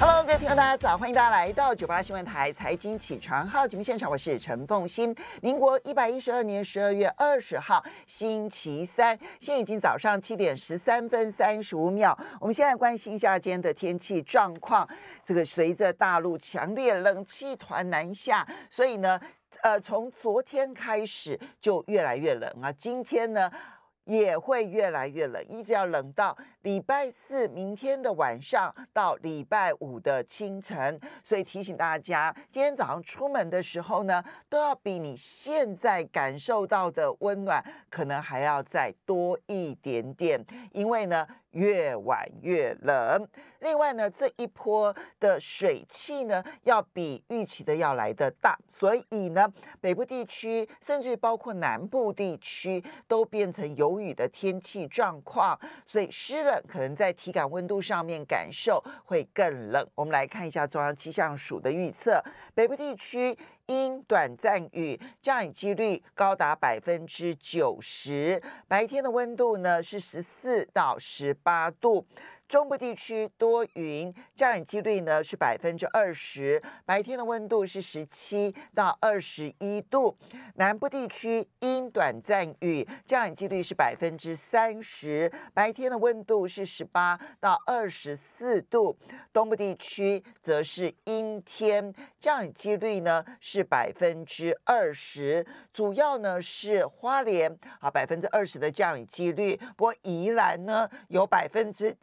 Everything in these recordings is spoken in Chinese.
Hello，各位听众，大家早！欢迎大家来到九八新闻台财经起床号节目现场，我是陈凤欣。民国一百一十二年十二月二十号，星期三，现在已经早上七点十三分三十五秒。我们现在关心一下今天的天气状况。这个随着大陆强烈冷气团南下，所以呢，呃，从昨天开始就越来越冷啊。今天呢，也会越来越冷，一直要冷到。礼拜四明天的晚上到礼拜五的清晨，所以提醒大家，今天早上出门的时候呢，都要比你现在感受到的温暖可能还要再多一点点，因为呢越晚越冷。另外呢，这一波的水汽呢，要比预期的要来的大，所以呢，北部地区甚至包括南部地区都变成有雨的天气状况，所以湿冷。可能在体感温度上面感受会更冷。我们来看一下中央气象署的预测，北部地区因短暂雨，降雨几率高达百分之九十，白天的温度呢是十四到十八度。中部地区多云，降雨几率呢是百分之二十，白天的温度是十七到二十一度。南部地区阴短暂雨，降雨几率是百分之三十，白天的温度是十八到二十四度。东部地区则是阴天，降雨几率呢是百分之二十，主要呢是花莲啊百分之二十的降雨几率，不过宜兰呢有百分之。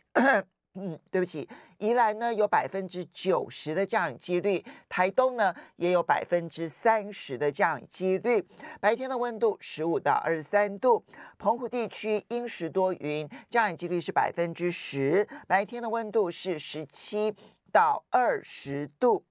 嗯，对不起，宜兰呢有百分之九十的降雨几率，台东呢也有百分之三十的降雨几率。白天的温度十五到二十三度，澎湖地区阴时多云，降雨几率是百分之十，白天的温度是十七到二十度。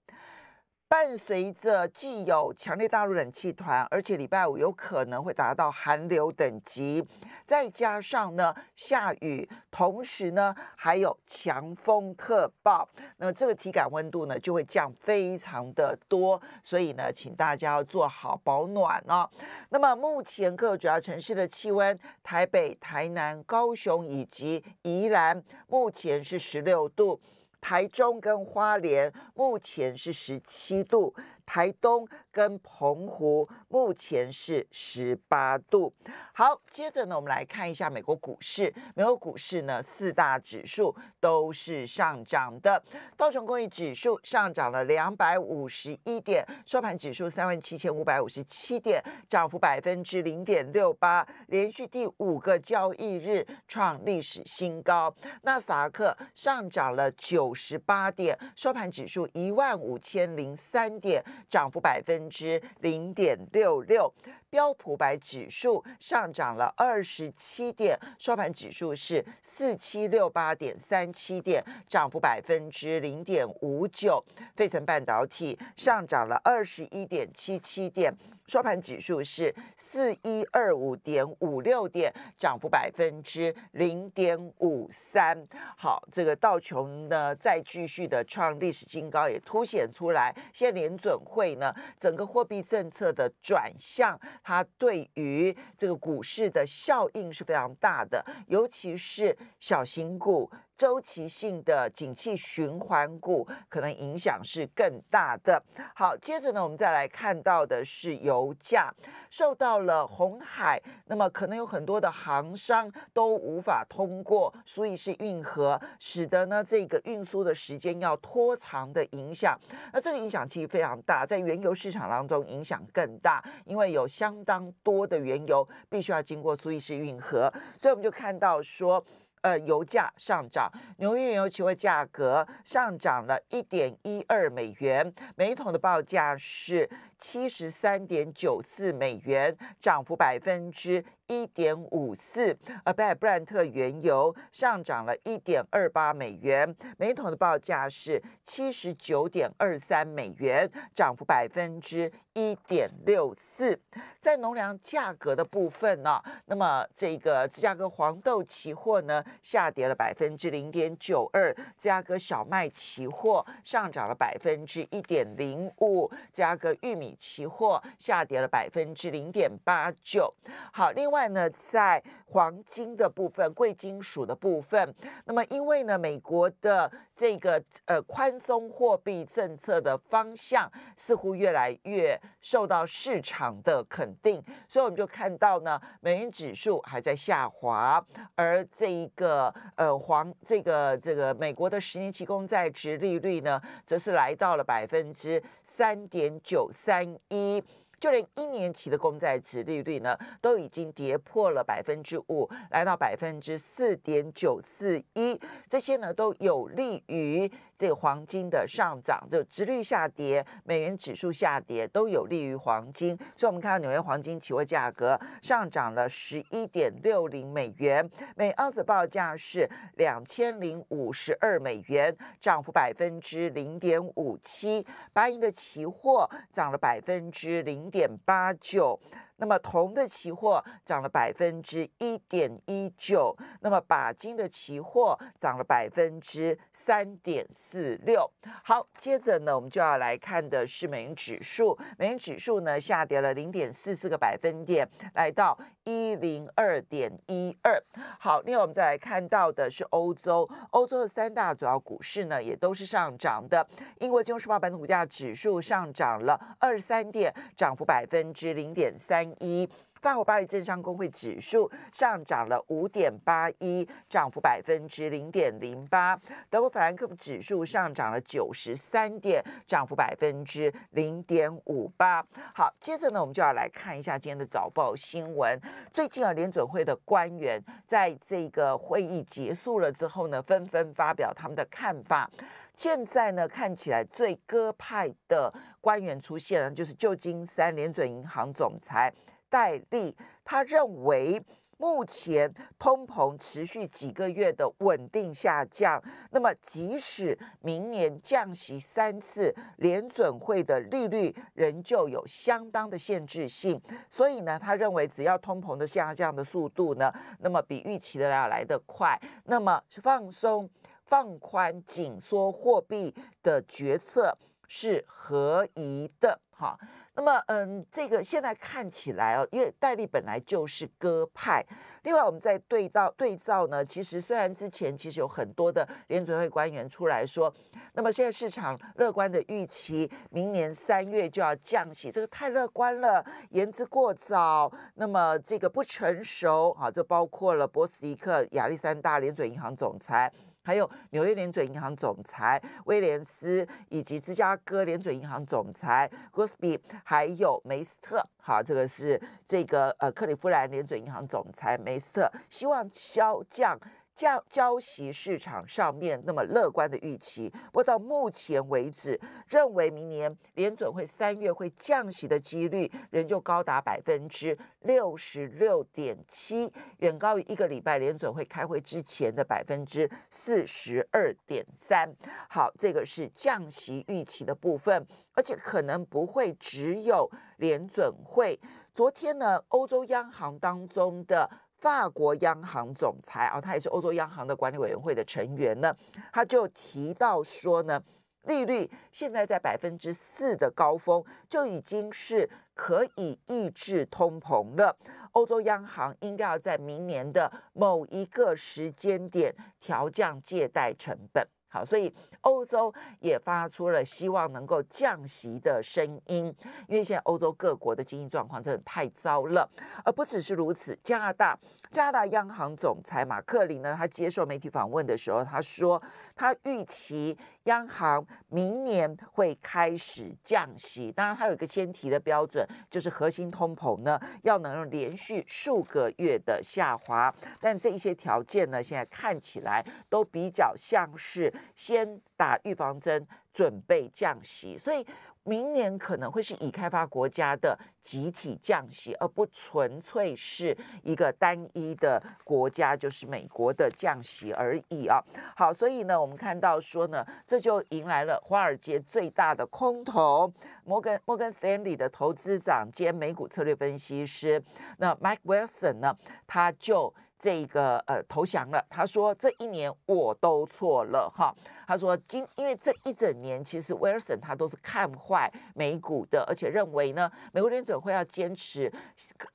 伴随着既有强烈大陆冷气团，而且礼拜五有可能会达到寒流等级，再加上呢下雨，同时呢还有强风特暴，那么这个体感温度呢就会降非常的多，所以呢请大家要做好保暖哦。那么目前各主要城市的气温，台北、台南、高雄以及宜兰目前是十六度。台中跟花莲目前是十七度。台东跟澎湖目前是十八度。好，接着呢，我们来看一下美国股市。美国股市呢，四大指数都是上涨的。道琼工业指数上涨了两百五十一点，收盘指数三万七千五百五十七点，涨幅百分之零点六八，连续第五个交易日创历史新高。纳斯达克上涨了九十八点，收盘指数一万五千零三点。涨幅百分之零点六六，标普百指数上涨了二十七点，收盘指数是四七六八点三七点，涨幅百分之零点五九。费城半导体上涨了二十一点七七点。收盘指数是四一二五点五六点，涨幅百分之零点五三。好，这个道琼呢再继续的创历史新高，也凸显出来。现在联准会呢整个货币政策的转向，它对于这个股市的效应是非常大的，尤其是小型股。周期性的景气循环股可能影响是更大的。好，接着呢，我们再来看到的是油价受到了红海，那么可能有很多的航商都无法通过，所以是运河使得呢这个运输的时间要拖长的影响。那这个影响其实非常大，在原油市场当中影响更大，因为有相当多的原油必须要经过苏伊士运河，所以我们就看到说。呃，油价上涨，纽约原油期货价格上涨了一点一二美元，每桶的报价是七十三点九四美元，涨幅百分之。一点五四，呃，北海布兰特原油上涨了一点二八美元，每桶的报价是七十九点二三美元，涨幅百分之一点六四。在农粮价格的部分呢，那么这个芝加哥黄豆期货呢下跌了百分之零点九二，芝加哥小麦期货上涨了百分之一点零五，芝加哥玉米期货下跌了百分之零点八九。好，另外。外呢，在黄金的部分、贵金属的部分，那么因为呢，美国的这个呃宽松货币政策的方向似乎越来越受到市场的肯定，所以我们就看到呢，美元指数还在下滑，而这一个呃黄这个这个美国的十年期公债值利率呢，则是来到了百分之三点九三一。就连一年期的公债值利率呢，都已经跌破了百分之五，来到百分之四点九四一。这些呢都有利于这个黄金的上涨，就值率下跌，美元指数下跌，都有利于黄金。所以我们看到纽约黄金期货价格上涨了十一点六零美元，每盎司报价是两千零五十二美元，涨幅百分之零点五七。白银的期货涨了百分之零。点八九。那么铜的期货涨了百分之一点一九，那么钯金的期货涨了百分之三点四六。好，接着呢，我们就要来看的是美元指数，美元指数呢下跌了零点四四个百分点，来到一零二点一二。好，另外我们再来看到的是欧洲，欧洲的三大主要股市呢也都是上涨的。英国金融时报本土股价指数上涨了二三点，涨幅百分之零点三。一。法国巴黎政商工会指数上涨了五点八一，涨幅百分之零点零八。德国法兰克福指数上涨了九十三点，涨幅百分之零点五八。好，接着呢，我们就要来看一下今天的早报新闻。最近啊，联准会的官员在这个会议结束了之后呢，纷纷发表他们的看法。现在呢，看起来最鸽派的官员出现了，就是旧金山联准银行总裁。戴利他认为，目前通膨持续几个月的稳定下降，那么即使明年降息三次，联准会的利率仍旧有相当的限制性。所以呢，他认为只要通膨的下降的速度呢，那么比预期的要来得快，那么放松、放宽紧缩货币的决策是合宜的。哈。那么，嗯，这个现在看起来哦，因为戴利本来就是鸽派。另外，我们在对照对照呢，其实虽然之前其实有很多的联准会官员出来说，那么现在市场乐观的预期，明年三月就要降息，这个太乐观了，言之过早，那么这个不成熟啊，就包括了波斯迪克、亚历山大联准银行总裁。还有纽约联准银行总裁威廉斯，以及芝加哥联准银行总裁 Grosby，还有梅斯特。好，这个是这个呃克利夫兰联准银行总裁梅斯特，希望消降。降交息市场上面那么乐观的预期，不过到目前为止，认为明年联准会三月会降息的几率仍旧高达百分之六十六点七，远高于一个礼拜联准会开会之前的百分之四十二点三。好，这个是降息预期的部分，而且可能不会只有联准会。昨天呢，欧洲央行当中的。法国央行总裁啊，他也是欧洲央行的管理委员会的成员呢。他就提到说呢，利率现在在百分之四的高峰，就已经是可以抑制通膨了。欧洲央行应该要在明年的某一个时间点调降借贷成本。好，所以。欧洲也发出了希望能够降息的声音，因为现在欧洲各国的经济状况真的太糟了。而不只是如此，加拿大加拿大央行总裁马克林呢，他接受媒体访问的时候，他说他预期央行明年会开始降息。当然，他有一个先提的标准，就是核心通膨呢要能够连续数个月的下滑。但这一些条件呢，现在看起来都比较像是先。打预防针，准备降息，所以明年可能会是以开发国家的集体降息，而不纯粹是一个单一的国家，就是美国的降息而已啊。好，所以呢，我们看到说呢，这就迎来了华尔街最大的空头——摩根摩根斯坦利的投资长兼美股策略分析师那 Mike Wilson 呢，他就。这个呃，投降了。他说：“这一年我都错了哈。”他说：“今因为这一整年，其实威尔森他都是看坏美股的，而且认为呢，美国联准会要坚持，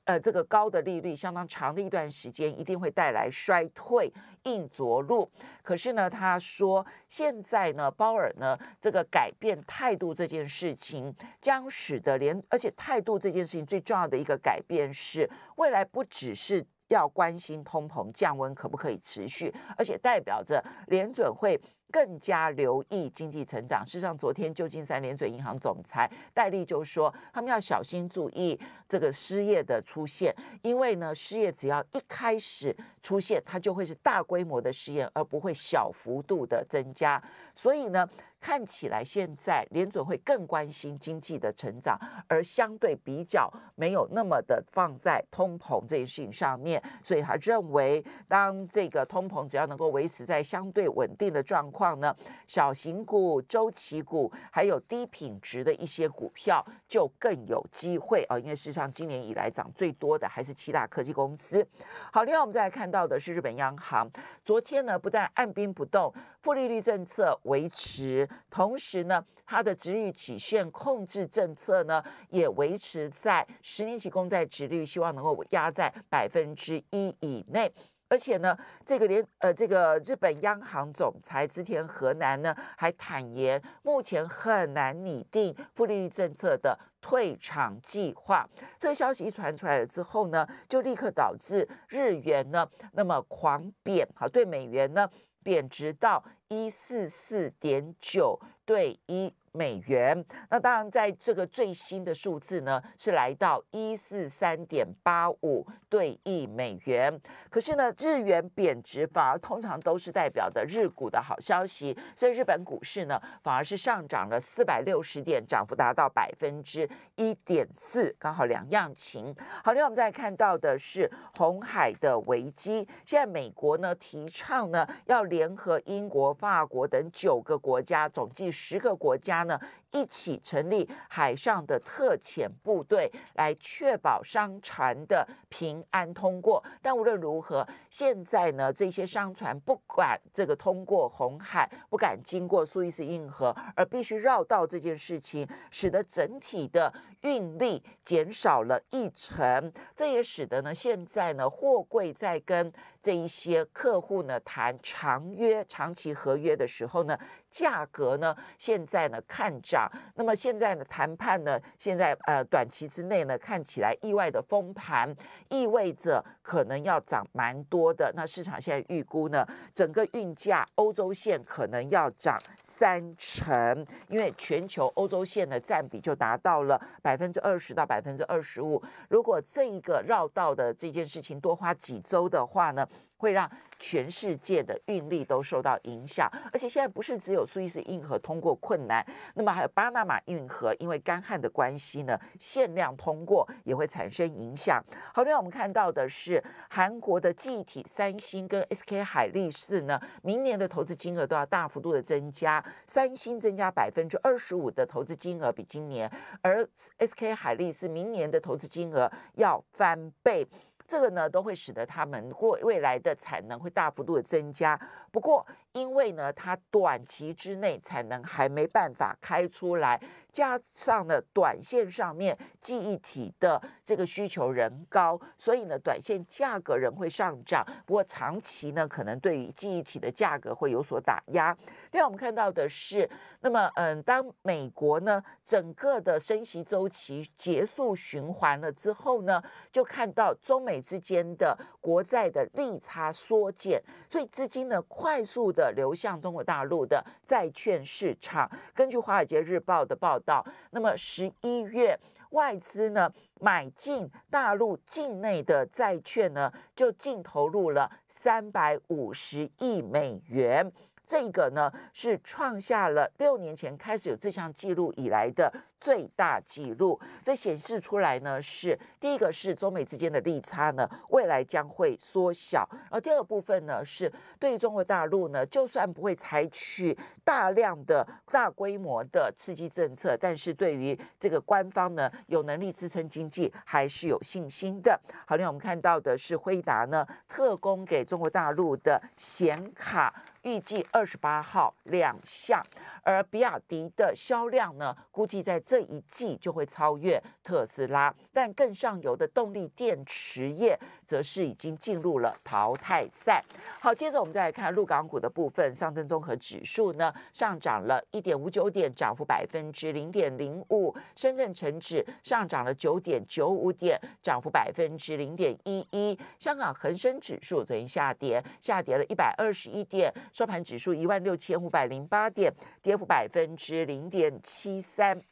呃，这个高的利率相当长的一段时间，一定会带来衰退、硬着陆。可是呢，他说现在呢，鲍尔呢，这个改变态度这件事情，将使得连而且态度这件事情最重要的一个改变是，未来不只是。”要关心通膨降温可不可以持续，而且代表着联准会。更加留意经济成长。事实上，昨天旧金山联准银行总裁戴利就说，他们要小心注意这个失业的出现，因为呢，失业只要一开始出现，它就会是大规模的失业，而不会小幅度的增加。所以呢，看起来现在联准会更关心经济的成长，而相对比较没有那么的放在通膨这件事情上面。所以他认为，当这个通膨只要能够维持在相对稳定的状况，况呢？小型股、周期股，还有低品质的一些股票，就更有机会啊！因为事实上，今年以来涨最多的还是七大科技公司。好，另外我们再来看到的是日本央行，昨天呢不但按兵不动，负利率政策维持，同时呢它的殖率曲线控制政策呢也维持在十年期公债殖率，希望能够压在百分之一以内。而且呢，这个联呃，这个日本央行总裁之田河南呢，还坦言目前很难拟定负利率政策的退场计划。这个消息一传出来了之后呢，就立刻导致日元呢那么狂贬，好，对美元呢贬值到一四四点九对一。美元，那当然，在这个最新的数字呢，是来到一四三点八五对一美元。可是呢，日元贬值反而通常都是代表的日股的好消息，所以日本股市呢，反而是上涨了四百六十点，涨幅达到百分之一点四，刚好两样情。好，另外我们再看到的是红海的危机。现在美国呢，提倡呢要联合英国、法国等九个国家，总计十个国家。他一起成立海上的特遣部队，来确保商船的平安通过。但无论如何，现在呢，这些商船不管这个通过红海，不敢经过苏伊士运河，而必须绕道这件事情，使得整体的运力减少了一成。这也使得呢，现在呢，货柜在跟。这一些客户呢谈长约、长期合约的时候呢，价格呢现在呢看涨。那么现在呢谈判呢，现在呃短期之内呢看起来意外的封盘，意味着可能要涨蛮多的。那市场现在预估呢，整个运价欧洲线可能要涨三成，因为全球欧洲线的占比就达到了百分之二十到百分之二十五。如果这一个绕道的这件事情多花几周的话呢？会让全世界的运力都受到影响，而且现在不是只有苏伊士运河通过困难，那么还有巴拿马运河，因为干旱的关系呢，限量通过也会产生影响。好，另外我们看到的是，韩国的记忆体三星跟 SK 海力士呢，明年的投资金额都要大幅度的增加，三星增加百分之二十五的投资金额比今年，而 SK 海力士明年的投资金额要翻倍。这个呢，都会使得他们过未来的产能会大幅度的增加。不过，因为呢，它短期之内才能还没办法开出来，加上呢，短线上面记忆体的这个需求仍高，所以呢，短线价格仍会上涨。不过长期呢，可能对于记忆体的价格会有所打压。另外，我们看到的是，那么，嗯，当美国呢整个的升息周期结束循环了之后呢，就看到中美之间的。国债的利差缩减，所以资金呢快速的流向中国大陆的债券市场。根据华尔街日报的报道，那么十一月外资呢买进大陆境内的债券呢，就净投入了三百五十亿美元。这个呢是创下了六年前开始有这项记录以来的最大纪录。这显示出来呢，是第一个是中美之间的利差呢，未来将会缩小。而第二部分呢，是对于中国大陆呢，就算不会采取大量的大规模的刺激政策，但是对于这个官方呢，有能力支撑经济还是有信心的。好，另外我们看到的是惠达呢，特供给中国大陆的显卡。预计二十八号两项。而比亚迪的销量呢，估计在这一季就会超越特斯拉。但更上游的动力电池业，则是已经进入了淘汰赛。好，接着我们再来看陆港股的部分。上证综合指数呢，上涨了一点五九点，涨幅百分之零点零五；深圳成指上涨了九点九五点，涨幅百分之零点一一；香港恒生指数昨天下跌，下跌了一百二十一点，收盘指数千五百零八点。跌幅百分之零点七三，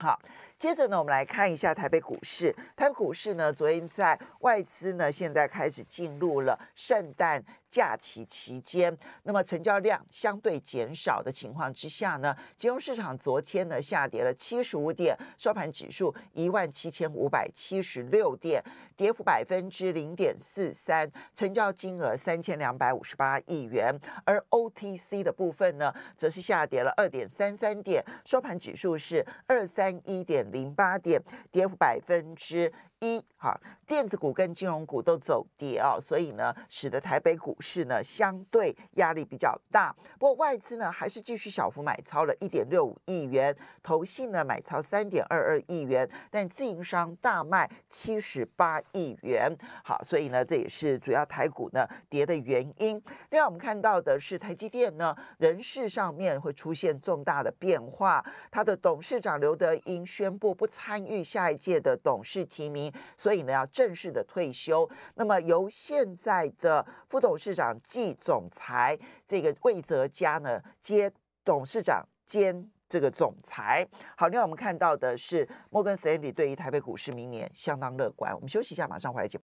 好。接着呢，我们来看一下台北股市。台北股市呢，昨天在外资呢，现在开始进入了圣诞假期期间，那么成交量相对减少的情况之下呢，金融市场昨天呢下跌了七十五点，收盘指数一万七千五百七十六点，跌幅百分之零点四三，成交金额三千两百五十八亿元。而 OTC 的部分呢，则是下跌了二点三三点，收盘指数是二三一点。零八点，跌幅百分之。一哈，电子股跟金融股都走跌啊，所以呢，使得台北股市呢相对压力比较大。不过外资呢还是继续小幅买超了一点六五亿元，投信呢买超三点二二亿元，但自营商大卖七十八亿元。好，所以呢，这也是主要台股呢跌的原因。另外，我们看到的是台积电呢人事上面会出现重大的变化，他的董事长刘德英宣布不参与下一届的董事提名。所以呢，要正式的退休。那么由现在的副董事长季总裁这个魏泽佳呢，接董事长兼这个总裁。好，另外我们看到的是摩根斯丹利对于台北股市明年相当乐观。我们休息一下，马上回来继